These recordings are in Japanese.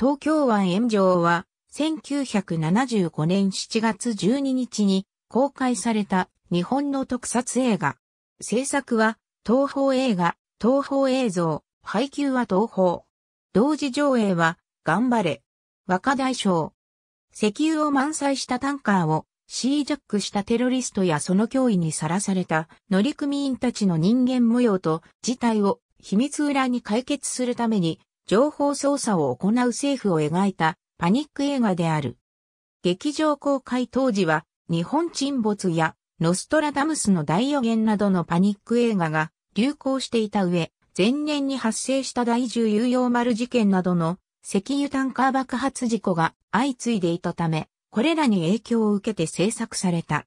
東京湾炎上は、1975年7月12日に公開された日本の特撮映画。制作は、東方映画、東方映像、配給は東方。同時上映は、頑張れ。若大将。石油を満載したタンカーをシージャックしたテロリストやその脅威にさらされた乗組員たちの人間模様と事態を秘密裏に解決するために情報操作を行う政府を描いたパニック映画である。劇場公開当時は日本沈没やノストラダムスの大予言などのパニック映画が流行していた上、前年に発生した第10有用丸事件などの石油タンカー爆発事故が相次いでいたため、これらに影響を受けて制作された。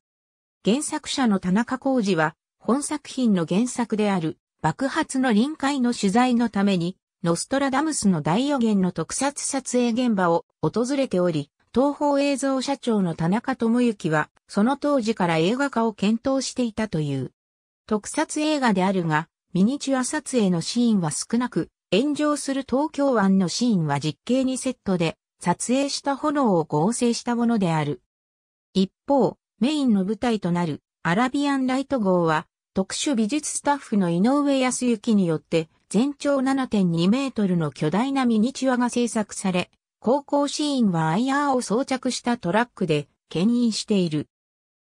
原作者の田中浩二は、本作品の原作である爆発の臨界の取材のためにノストラダムスの大予言の特撮撮影現場を訪れており、東方映像社長の田中智之は、その当時から映画化を検討していたという。特撮映画であるが、ミニチュア撮影のシーンは少なく、炎上する東京湾のシーンは実景にセットで、撮影した炎を合成したものである。一方、メインの舞台となるアラビアンライト号は、特殊美術スタッフの井上康之によって全長7.2メートルの巨大なミニチュアが製作され、高校シーンはアイアーを装着したトラックで牽引している。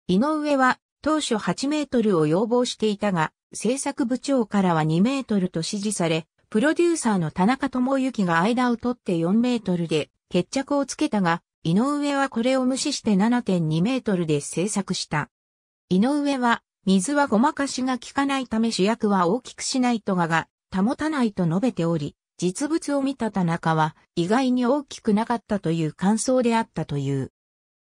井上は当初8メートルを要望していたが、制作部長からは2メートルと指示され、プロデューサーの田中智之が間を取って4メートルで決着をつけたが、井上はこれを無視して7.2メートルで制作した。井上は、水はごまかしが効かないため主役は大きくしないとがが、保たないと述べており、実物を見た田中は意外に大きくなかったという感想であったという。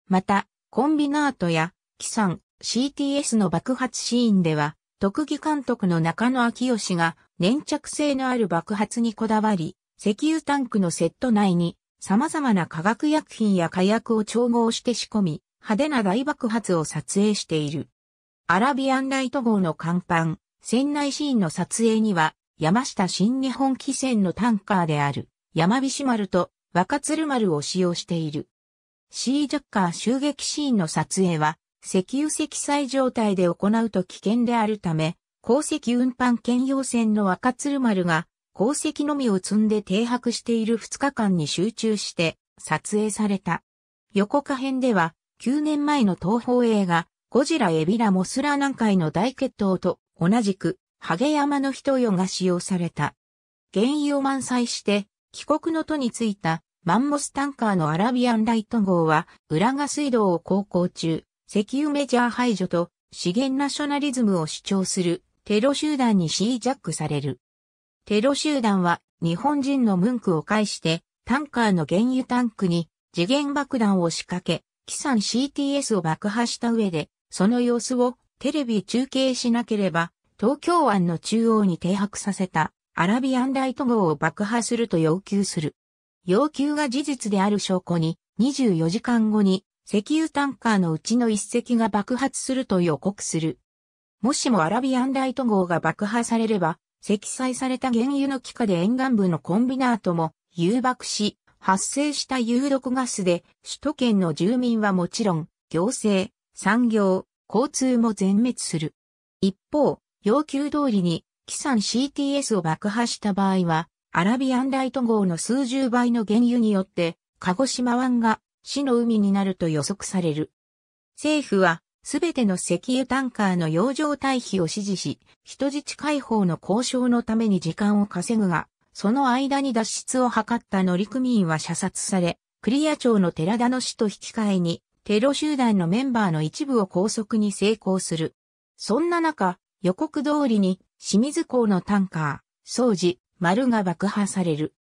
また、コンビナートや、キサン、CTS の爆発シーンでは、特技監督の中野明義が粘着性のある爆発にこだわり、石油タンクのセット内に様々な化学薬品や火薬を調合して仕込み、派手な大爆発を撮影している。アラビアンライト号の甲板、船内シーンの撮影には山下新日本汽船のタンカーである、山菱丸と若鶴丸を使用している。シージャッカー襲撃シーンの撮影は、石油積載状態で行うと危険であるため、鉱石運搬兼用船の若鶴丸が、鉱石のみを積んで停泊している2日間に集中して撮影された。横下編では、9年前の東宝映画、ゴジラエビラモスラ南海の大決闘と同じく、ハゲ山の人よが使用された。原油を満載して、帰国の途についたマンモスタンカーのアラビアンライト号は、浦賀水道を航行中、石油メジャー排除と資源ナショナリズムを主張するテロ集団にシージャックされる。テロ集団は日本人の文句を介して、タンカーの原油タンクに次元爆弾を仕掛け、キサン CTS を爆破した上で、その様子をテレビ中継しなければ東京湾の中央に停泊させたアラビアンライト号を爆破すると要求する。要求が事実である証拠に24時間後に石油タンカーのうちの一隻が爆発すると予告する。もしもアラビアンライト号が爆破されれば、積載された原油の気化で沿岸部のコンビナートも誘爆し、発生した有毒ガスで首都圏の住民はもちろん、行政、産業、交通も全滅する。一方、要求通りに、キサン CTS を爆破した場合は、アラビアンライト号の数十倍の原油によって、鹿児島湾が死の海になると予測される。政府は、すべての石油タンカーの洋上退避を指示し、人質解放の交渉のために時間を稼ぐが、その間に脱出を図った乗組員は射殺され、クリア町の寺田の死と引き換えに、テロ集団のメンバーの一部を拘束に成功する。そんな中、予告通りに清水港のタンカー、掃除、丸が爆破される。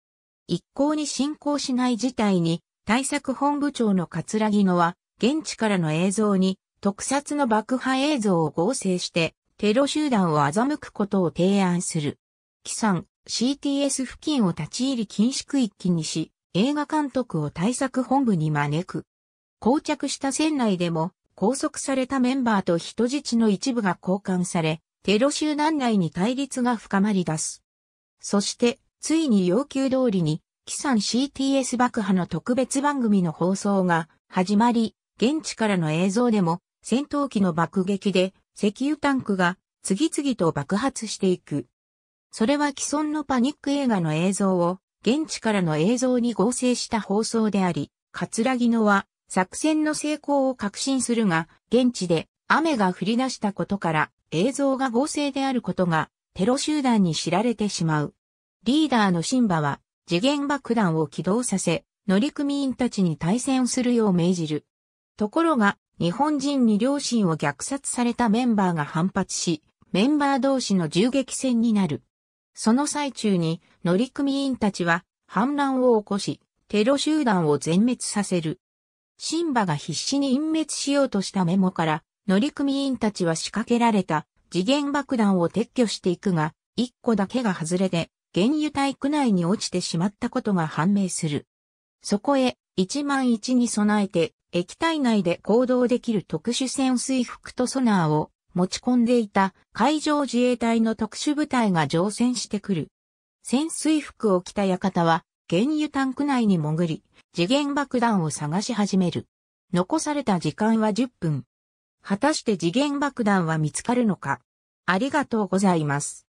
一向に進行しない事態に、対策本部長の桂木野は、現地からの映像に、特撮の爆破映像を合成して、テロ集団を欺くことを提案する。帰産 CTS 付近を立ち入り禁止区域にし、映画監督を対策本部に招く。膠着した船内でも、拘束されたメンバーと人質の一部が交換され、テロ集団内に対立が深まり出す。そして、ついに要求通りに、キサン CTS 爆破の特別番組の放送が始まり、現地からの映像でも戦闘機の爆撃で石油タンクが次々と爆発していく。それは既存のパニック映画の映像を現地からの映像に合成した放送であり、カツラギノは作戦の成功を確信するが、現地で雨が降り出したことから映像が合成であることがテロ集団に知られてしまう。リーダーのシンバは次元爆弾を起動させ、乗組員たちに対戦するよう命じる。ところが、日本人に両親を虐殺されたメンバーが反発し、メンバー同士の銃撃戦になる。その最中に乗組員たちは反乱を起こし、テロ集団を全滅させる。シンバが必死に隠滅しようとしたメモから、乗組員たちは仕掛けられた次元爆弾を撤去していくが、一個だけが外れで、原油タイ区内に落ちてしまったことが判明する。そこへ、一万一に備えて、液体内で行動できる特殊潜水服とソナーを持ち込んでいた海上自衛隊の特殊部隊が乗船してくる。潜水服を着た館は、原油タンク内に潜り、次元爆弾を探し始める。残された時間は10分。果たして次元爆弾は見つかるのかありがとうございます。